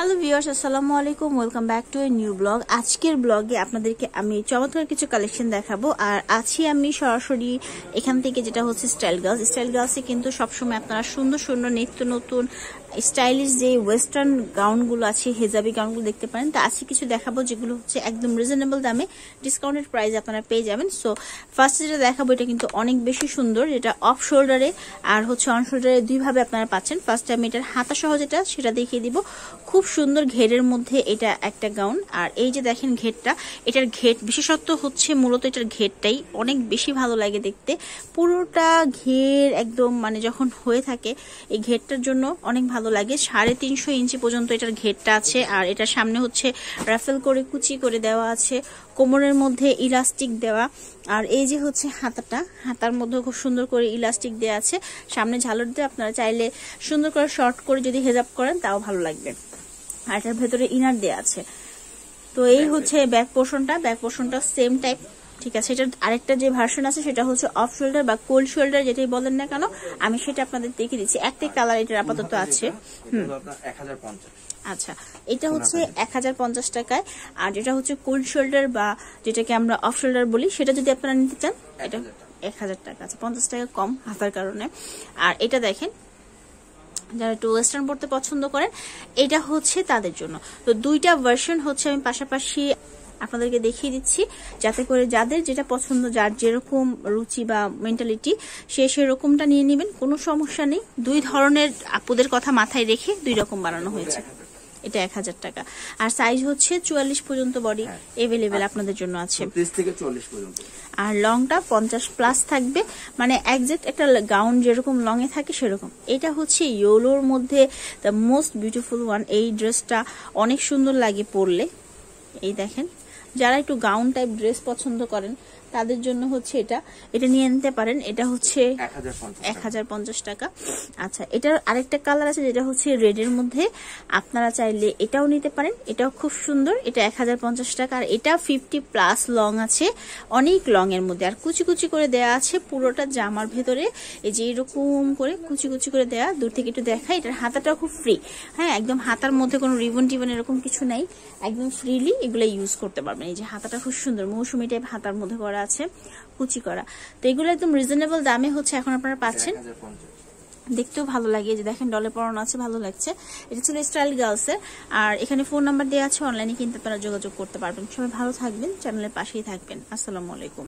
Hello viewers আসসালামু আলাইকুম welcome back to a new blog আজকের ব্লগে আপনাদেরকে আমি চমৎকার কিছু কালেকশন দেখাবো আর আছি আমি সরাসরি এখান থেকে যেটা হচ্ছে স্টাইল গার্লস স্টাইল গার্লসে কিন্তু সবসময় আপনারা সুন্দর সুন্দর নিত্য নতুন স্টাইলিশ যে ওয়েস্টার্ন গাউনগুলো আছে হেজাবি গাউনগুলো দেখতে পারেন তা আজকে কিছু দেখাবো যেগুলো হচ্ছে একদম রিজনেবল দামে ডিসকাউন্টেড প্রাইস আপনারা পেয়ে যাবেন সো ফার্স্ট যেটা দেখাবো এটা কিন্তু অনেক বেশি সুন্দর এটা অফ শোল্ডারে আর হচ্ছে অন শোল্ডারে দুইভাবে আপনারা পাচ্ছেন ফার্স্ট আমি এটার হাতা সহ যেটা সেটা দেখিয়ে দিব খুব সুন্দর ঘেরের মধ্যে এটা একটা গাউন আর এই যে দেখেন ঘেরটা এটার ঘেট বিশেষত্ব হচ্ছে মূলত এটার ঘেরটাই অনেক বেশি ভালো লাগে দেখতে পুরোটা ঘের একদম মানে যখন হয়ে থাকে এই ঘেরটার জন্য অনেক ভালো ভালো লাগে সাড়ে তিনশো ইঞ্চি পর্যন্ত এটার ঘেরটা আছে আর এটা সামনে হচ্ছে রাফেল করে কুচি করে দেওয়া আছে কোমরের মধ্যে ইলাস্টিক দেওয়া আর এই যে হচ্ছে হাতাটা হাতার মধ্যে খুব সুন্দর করে ইলাস্টিক দেওয়া আছে সামনে ঝালর দিয়ে আপনারা চাইলে সুন্দর করে শর্ট করে যদি হেজাপ করেন তাও ভালো লাগবে আর এটার ভেতরে ইনার দেওয়া আছে তো এই হচ্ছে ব্যাক পোর্শনটা ব্যাক পোর্শনটা সেম টাইপ ঠিক আছে এটা আরেকটা যে ভার্সন আছে সেটা হচ্ছে অফ শোল্ডার বা কোল্ড শোল্ডার যেটাই বলেন না কেন আমি সেটা আপনাদের দেখে দিচ্ছি একটাই কালার এটার আপাতত আছে আচ্ছা এটা হচ্ছে এক টাকায় আর যেটা হচ্ছে কোল্ড শোল্ডার বা যেটাকে আমরা অফ শোল্ডার বলি সেটা যদি আপনারা নিতে চান এটা এক হাজার টাকা আছে পঞ্চাশ টাকা কম হাতার কারণে আর এটা দেখেন যারা একটু ওয়েস্টার্ন পড়তে পছন্দ করেন এটা হচ্ছে তাদের জন্য তো দুইটা ভার্সন হচ্ছে আমি পাশাপাশি আপনাদেরকে দেখিয়ে দিচ্ছি যাতে করে যাদের যেটা পছন্দ যার যেরকম রুচি বা মেন্টালিটি সে সেরকমটা নিয়ে নেবেন কোনো সমস্যা নেই দুই ধরনের আপুদের কথা মাথায় রেখে দুই রকম বানানো হয়েছে এটা এক হাজার টাকা আর সাইজ হচ্ছে চুয়াল্লিশ পর্যন্ত বডি এভেলেবেল হ্যাঁ। আচ্ছা। আপনাদের জন্য আছে আর লংটা পঞ্চাশ প্লাস থাকবে মানে একজ্যাক্ট একটা গাউন যেরকম লং এ থাকে সেরকম এটা হচ্ছে ইয়োলোর মধ্যে দ্য মোস্ট বিউটিফুল ওয়ান এই ড্রেসটা অনেক সুন্দর লাগে পরলে এই দেখেন যারা একটু গাউন টাইপ ড্রেস পছন্দ করেন তাদের জন্য হচ্ছে এটা এটা নিয়ে নিতে পারেন এটা হচ্ছে এক হাজার পঞ্চাশ টাকা আচ্ছা এটার আরেকটা কালার আছে যেটা হচ্ছে রেডের মধ্যে আপনারা চাইলে এটাও নিতে পারেন এটাও খুব সুন্দর এটা এক হাজার পঞ্চাশ টাকা আর এটা ফিফটি প্লাস লং আছে অনেক লং এর মধ্যে আর কুচি কুচি করে দেয়া আছে পুরোটা জামার ভেতরে এই যে এরকম করে কুচি কুচি করে দেয়া দূর থেকে একটু দেখা এটার হাতাটাও খুব ফ্রি হ্যাঁ একদম হাতার মধ্যে কোনো রিবন টিবন এরকম কিছু নাই একদম ফ্রিলি এগুলো ইউজ করতে পারবেন এই যে হাতাটা খুব সুন্দর মৌসুমি টাইপ হাতার মধ্যে করা আছে কুচি করা তো এগুলো একদম রিজনেবল দামে হচ্ছে এখন আপনারা পাচ্ছেন দেখতেও ভালো লাগে যে দেখেন ডলে পড়ানো আছে ভালো লাগছে এটা ছিল স্টাইল গার্লস এর আর এখানে ফোন নাম্বার দেওয়া আছে অনলাইনে কিন্তু আপনারা যোগাযোগ করতে পারবেন সবাই ভালো থাকবেন চ্যানেলের পাশেই থাকবেন আসসালামু আলাইকুম